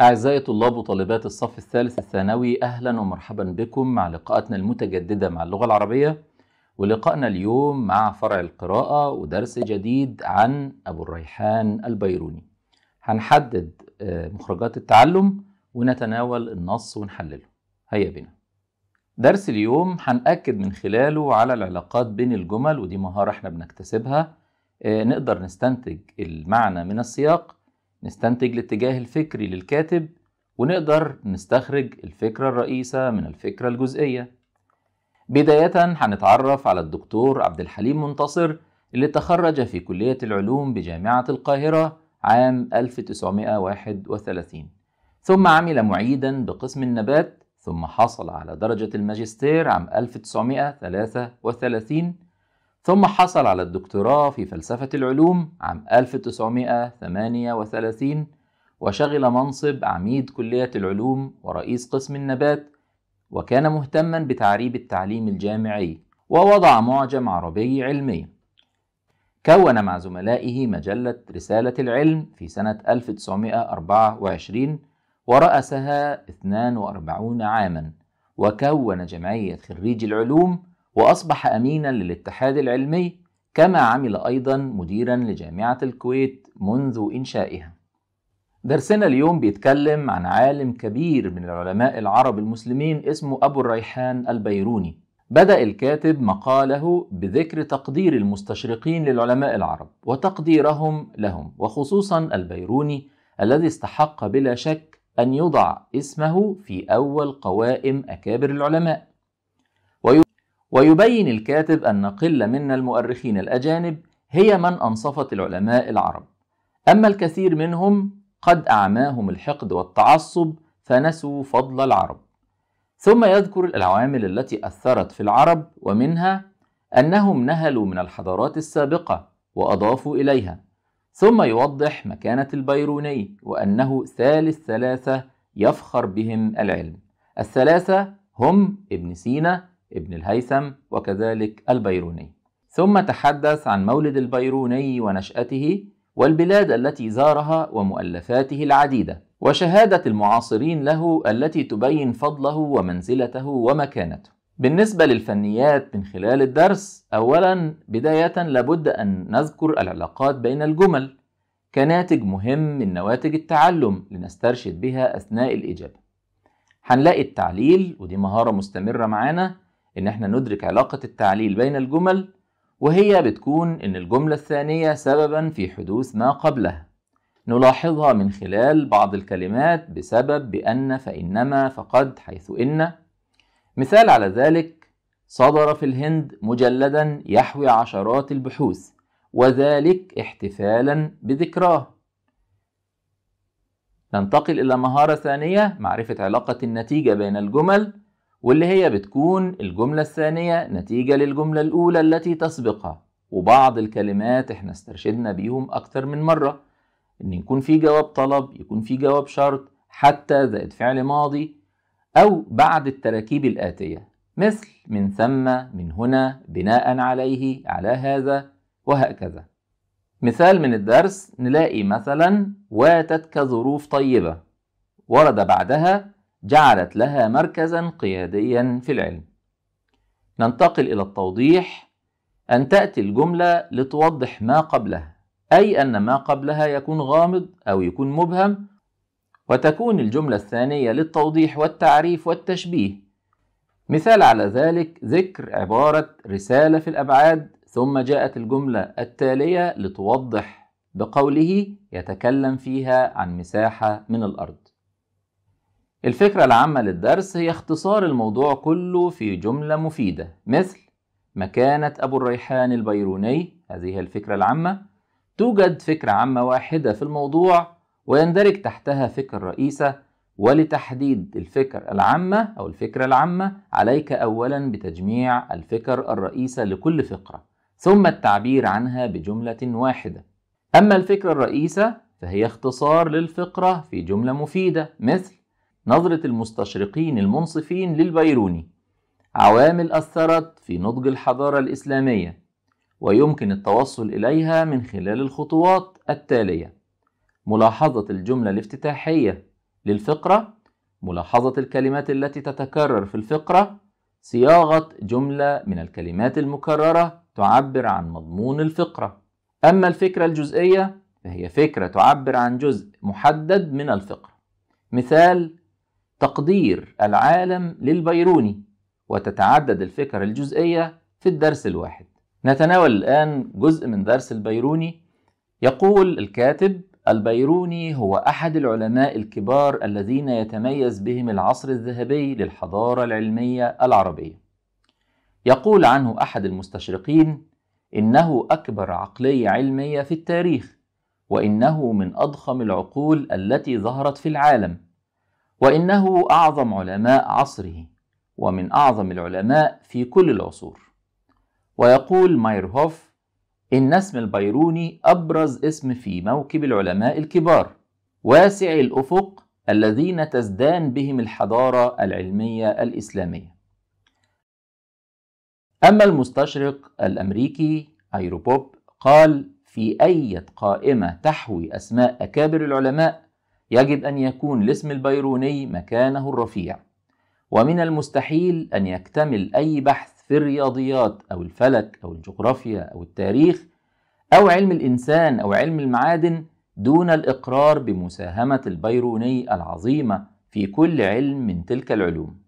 أعزائي طلاب وطالبات الصف الثالث الثانوي أهلا ومرحبا بكم مع لقاءاتنا المتجددة مع اللغة العربية ولقائنا اليوم مع فرع القراءة ودرس جديد عن أبو الريحان البيروني هنحدد آه، مخرجات التعلم ونتناول النص ونحلله هيا بنا درس اليوم هنأكد من خلاله على العلاقات بين الجمل ودي مهارة احنا بنكتسبها آه، نقدر نستنتج المعنى من السياق نستنتج الاتجاه الفكري للكاتب ونقدر نستخرج الفكرة الرئيسة من الفكرة الجزئية بداية هنتعرف على الدكتور عبد الحليم منتصر اللي تخرج في كلية العلوم بجامعة القاهرة عام 1931 ثم عمل معيدا بقسم النبات ثم حصل على درجة الماجستير عام 1933 ثم حصل على الدكتوراه في فلسفة العلوم عام 1938 وشغل منصب عميد كلية العلوم ورئيس قسم النبات وكان مهتما بتعريب التعليم الجامعي ووضع معجم عربي علمي كون مع زملائه مجلة رسالة العلم في سنة 1924 ورأسها 42 عاما وكون جمعية خريج العلوم وأصبح أمينا للاتحاد العلمي كما عمل أيضا مديرا لجامعة الكويت منذ إنشائها درسنا اليوم بيتكلم عن عالم كبير من العلماء العرب المسلمين اسمه أبو الريحان البيروني بدأ الكاتب مقاله بذكر تقدير المستشرقين للعلماء العرب وتقديرهم لهم وخصوصا البيروني الذي استحق بلا شك أن يضع اسمه في أول قوائم أكابر العلماء ويبين الكاتب أن قلة من المؤرخين الأجانب هي من أنصفت العلماء العرب أما الكثير منهم قد أعماهم الحقد والتعصب فنسوا فضل العرب ثم يذكر العوامل التي أثرت في العرب ومنها أنهم نهلوا من الحضارات السابقة وأضافوا إليها ثم يوضح مكانة البيروني وأنه ثالث ثلاثة يفخر بهم العلم الثلاثة هم ابن سينا ابن الهيثم وكذلك البيروني ثم تحدث عن مولد البيروني ونشأته والبلاد التي زارها ومؤلفاته العديدة وشهادة المعاصرين له التي تبين فضله ومنزلته ومكانته بالنسبة للفنيات من خلال الدرس أولا بداية لابد أن نذكر العلاقات بين الجمل كناتج مهم من نواتج التعلم لنسترشد بها أثناء الإجابة هنلاقي التعليل ودي مهارة مستمرة معانا إن إحنا ندرك علاقة التعليل بين الجمل وهي بتكون إن الجملة الثانية سببًا في حدوث ما قبلها نلاحظها من خلال بعض الكلمات بسبب بأن فإنما فقد حيث إن مثال على ذلك صدر في الهند مجلدا يحوي عشرات البحوث وذلك احتفالا بذكراه ننتقل إلى مهارة ثانية معرفة علاقة النتيجة بين الجمل واللي هي بتكون الجملة الثانية نتيجة للجملة الأولى التي تسبقها وبعض الكلمات احنا استرشدنا بيهم أكتر من مرة إن يكون في جواب طلب يكون في جواب شرط حتى زائد فعل ماضي أو بعد التراكيب الآتية مثل من ثم من هنا بناء عليه على هذا وهكذا مثال من الدرس نلاقي مثلا واتتك ظروف طيبة ورد بعدها جعلت لها مركزا قياديا في العلم ننتقل إلى التوضيح أن تأتي الجملة لتوضح ما قبلها أي أن ما قبلها يكون غامض أو يكون مبهم وتكون الجملة الثانية للتوضيح والتعريف والتشبيه مثال على ذلك ذكر عبارة رسالة في الأبعاد ثم جاءت الجملة التالية لتوضح بقوله يتكلم فيها عن مساحة من الأرض الفكرة العامة للدرس هي اختصار الموضوع كله في جملة مفيدة مثل مكانة أبو الريحان البيروني هذه هي الفكرة العامة توجد فكرة عامة واحدة في الموضوع ويندرج تحتها فكر رئيسة ولتحديد الفكر العامة أو الفكرة العامة عليك أولا بتجميع الفكر الرئيسة لكل فقرة ثم التعبير عنها بجملة واحدة أما الفكرة الرئيسة فهي اختصار للفقرة في جملة مفيدة مثل نظرة المستشرقين المنصفين للبيروني عوامل أثرت في نضج الحضارة الإسلامية ويمكن التوصل إليها من خلال الخطوات التالية ملاحظة الجملة الافتتاحية للفقرة ملاحظة الكلمات التي تتكرر في الفقرة صياغة جملة من الكلمات المكررة تعبر عن مضمون الفقرة أما الفكرة الجزئية فهي فكرة تعبر عن جزء محدد من الفقرة مثال تقدير العالم للبيروني وتتعدد الفكر الجزئية في الدرس الواحد نتناول الآن جزء من درس البيروني يقول الكاتب البيروني هو أحد العلماء الكبار الذين يتميز بهم العصر الذهبي للحضارة العلمية العربية يقول عنه أحد المستشرقين إنه أكبر عقلية علمية في التاريخ وإنه من أضخم العقول التي ظهرت في العالم وإنه أعظم علماء عصره ومن أعظم العلماء في كل العصور ويقول مايرهوف إن اسم البيروني أبرز اسم في موكب العلماء الكبار واسع الأفق الذين تزدان بهم الحضارة العلمية الإسلامية أما المستشرق الأمريكي أيروبوب قال في أي قائمة تحوي أسماء أكابر العلماء يجب أن يكون الاسم البيروني مكانه الرفيع ومن المستحيل أن يكتمل أي بحث في الرياضيات أو الفلك أو الجغرافيا أو التاريخ أو علم الإنسان أو علم المعادن دون الإقرار بمساهمة البيروني العظيمة في كل علم من تلك العلوم.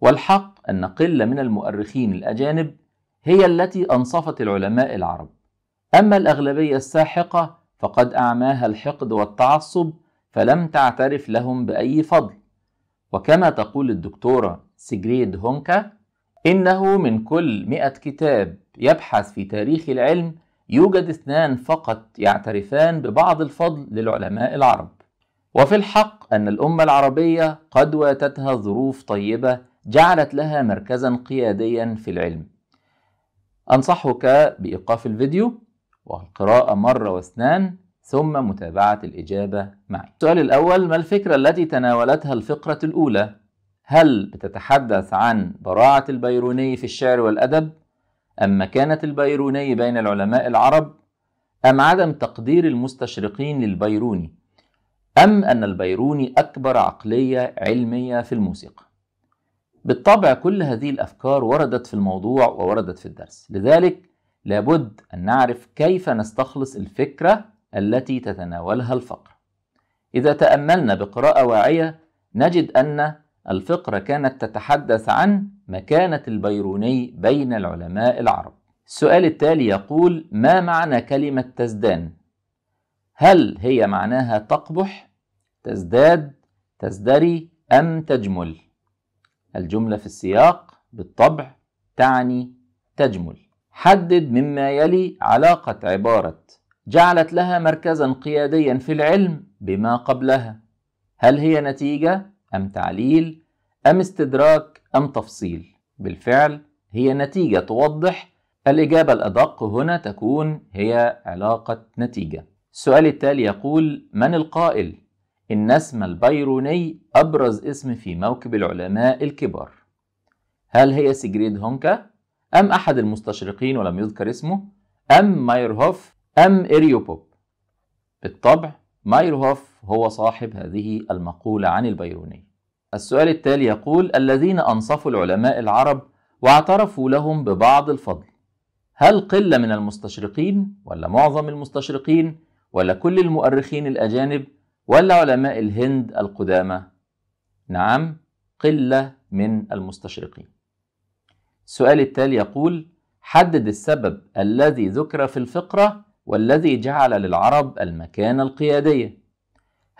والحق أن قلة من المؤرخين الأجانب هي التي أنصفت العلماء العرب، أما الأغلبية الساحقة فقد أعماها الحقد والتعصب فلم تعترف لهم بأي فضل وكما تقول الدكتورة سيجريد هونكا إنه من كل مئة كتاب يبحث في تاريخ العلم يوجد اثنان فقط يعترفان ببعض الفضل للعلماء العرب وفي الحق أن الأمة العربية قد واتتها ظروف طيبة جعلت لها مركزا قياديا في العلم أنصحك بإيقاف الفيديو والقراءة مرة واثنان ثم متابعة الإجابة معي. السؤال الأول ما الفكرة التي تناولتها الفقرة الأولى؟ هل بتتحدث عن براعة البيروني في الشعر والأدب؟ أم مكانة البيروني بين العلماء العرب؟ أم عدم تقدير المستشرقين للبيروني؟ أم أن البيروني أكبر عقلية علمية في الموسيقى؟ بالطبع كل هذه الأفكار وردت في الموضوع ووردت في الدرس، لذلك لابد أن نعرف كيف نستخلص الفكرة التي تتناولها الفقر إذا تأملنا بقراءة واعية نجد أن الفقرة كانت تتحدث عن مكانة البيروني بين العلماء العرب السؤال التالي يقول ما معنى كلمة تزدان؟ هل هي معناها تقبح تزداد تزدري أم تجمل؟ الجملة في السياق بالطبع تعني تجمل حدد مما يلي علاقة عبارة جعلت لها مركزا قياديا في العلم بما قبلها هل هي نتيجة أم تعليل أم استدراك أم تفصيل بالفعل هي نتيجة توضح الإجابة الأدق هنا تكون هي علاقة نتيجة السؤال التالي يقول من القائل إن اسم البيروني أبرز اسم في موكب العلماء الكبار هل هي سجريد هونكا أم أحد المستشرقين ولم يذكر اسمه أم مايرهوف أم إريوبوب بالطبع مايرهوف هو صاحب هذه المقولة عن البيروني السؤال التالي يقول الذين أنصفوا العلماء العرب واعترفوا لهم ببعض الفضل هل قلة من المستشرقين ولا معظم المستشرقين ولا كل المؤرخين الأجانب ولا علماء الهند القدامى؟ نعم قلة من المستشرقين السؤال التالي يقول حدد السبب الذي ذكر في الفقرة والذي جعل للعرب المكانة القيادية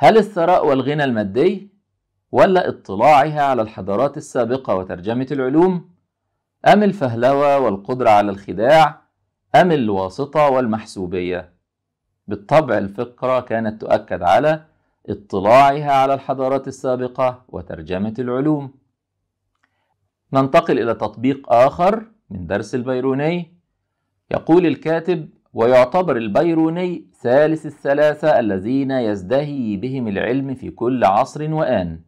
هل الثراء والغنى المادي ولا اطلاعها على الحضارات السابقة وترجمة العلوم أم الفهلوة والقدرة على الخداع أم الواسطة والمحسوبية بالطبع الفقرة كانت تؤكد على اطلاعها على الحضارات السابقة وترجمة العلوم ننتقل إلى تطبيق آخر من درس البيروني يقول الكاتب ويعتبر البيروني ثالث الثلاثة الذين يزدهي بهم العلم في كل عصر وآن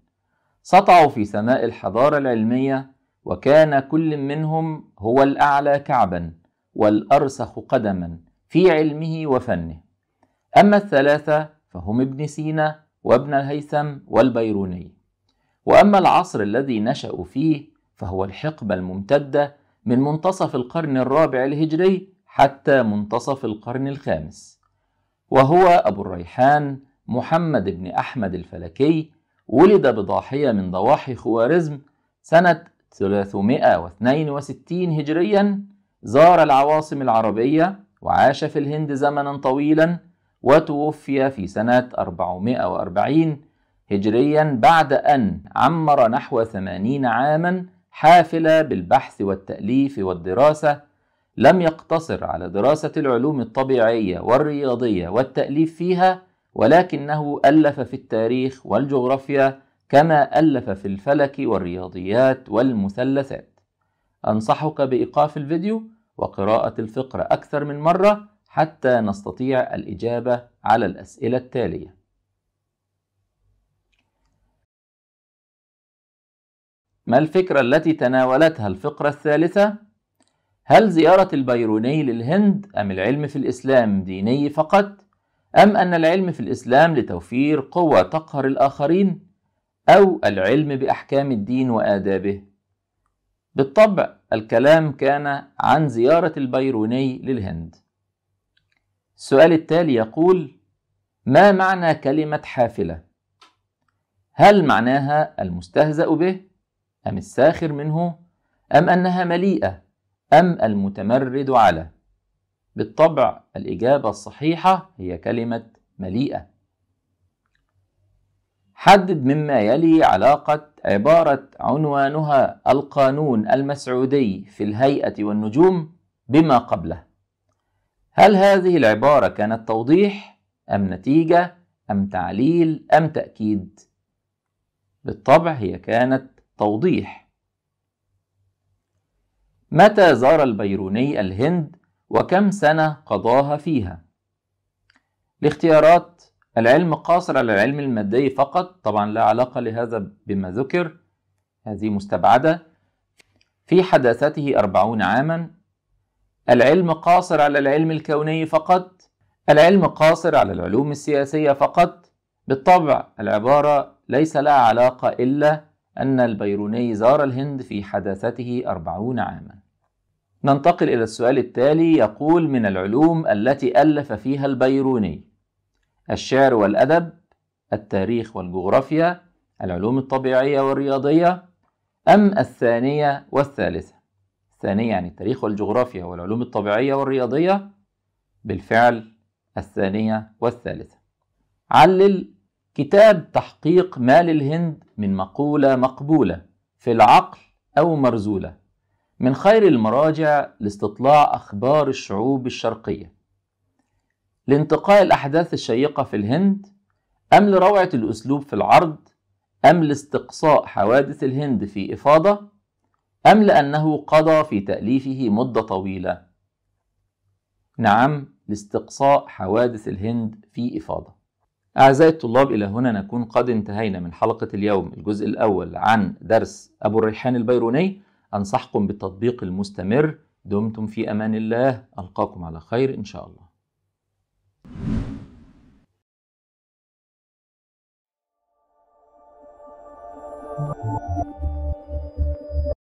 سطعوا في سماء الحضارة العلمية وكان كل منهم هو الأعلى كعبا والأرسخ قدما في علمه وفنه أما الثلاثة فهم ابن سينا وابن الهيثم والبيروني وأما العصر الذي نشأوا فيه فهو الحقبة الممتدة من منتصف القرن الرابع الهجري حتى منتصف القرن الخامس وهو أبو الريحان محمد بن أحمد الفلكي ولد بضاحية من ضواحي خوارزم سنة 362 هجريا زار العواصم العربية وعاش في الهند زمنا طويلا وتوفي في سنة 440 هجريا بعد أن عمر نحو 80 عاما حافلة بالبحث والتأليف والدراسة لم يقتصر على دراسة العلوم الطبيعية والرياضية والتأليف فيها ولكنه ألف في التاريخ والجغرافيا كما ألف في الفلك والرياضيات والمثلثات أنصحك بإيقاف الفيديو وقراءة الفقرة أكثر من مرة حتى نستطيع الإجابة على الأسئلة التالية ما الفكرة التي تناولتها الفقرة الثالثة هل زيارة البيروني للهند أم العلم في الإسلام ديني فقط؟ أم أن العلم في الإسلام لتوفير قوة تقهر الآخرين؟ أو العلم بأحكام الدين وآدابه؟ بالطبع الكلام كان عن زيارة البيروني للهند. السؤال التالي يقول: ما معنى كلمة حافلة؟ هل معناها المستهزأ به؟ أم الساخر منه؟ أم أنها مليئة أم المتمرد على بالطبع الإجابة الصحيحة هي كلمة مليئة حدد مما يلي علاقة عبارة عنوانها القانون المسعودي في الهيئة والنجوم بما قبله هل هذه العبارة كانت توضيح أم نتيجة أم تعليل أم تأكيد؟ بالطبع هي كانت توضيح متى زار البيروني الهند وكم سنة قضاها فيها الاختيارات العلم قاصر على العلم المادي فقط طبعا لا علاقة لهذا بما ذكر هذه مستبعدة في حداثته أربعون عاما العلم قاصر على العلم الكوني فقط العلم قاصر على العلوم السياسية فقط بالطبع العبارة ليس لها علاقة إلا أن البيروني زار الهند في حداثته أربعون عاماً ننتقل إلى السؤال التالي يقول من العلوم التي ألف فيها البيروني الشعر والأدب التاريخ والجغرافيا العلوم الطبيعية والرياضية أم الثانية والثالثة الثانية يعني التاريخ والجغرافيا والعلوم الطبيعية والرياضية بالفعل الثانية والثالثة علل كتاب تحقيق مال الهند من مقولة مقبولة في العقل أو مرزولة من خير المراجع لاستطلاع أخبار الشعوب الشرقية لانتقاء الأحداث الشيقة في الهند أم لروعة الأسلوب في العرض أم لاستقصاء حوادث الهند في إفاضة أم لأنه قضى في تأليفه مدة طويلة نعم لاستقصاء حوادث الهند في إفاضة أعزائي الطلاب إلى هنا نكون قد انتهينا من حلقة اليوم الجزء الأول عن درس أبو الريحان البيروني أنصحكم بالتطبيق المستمر دمتم في أمان الله ألقاكم على خير إن شاء الله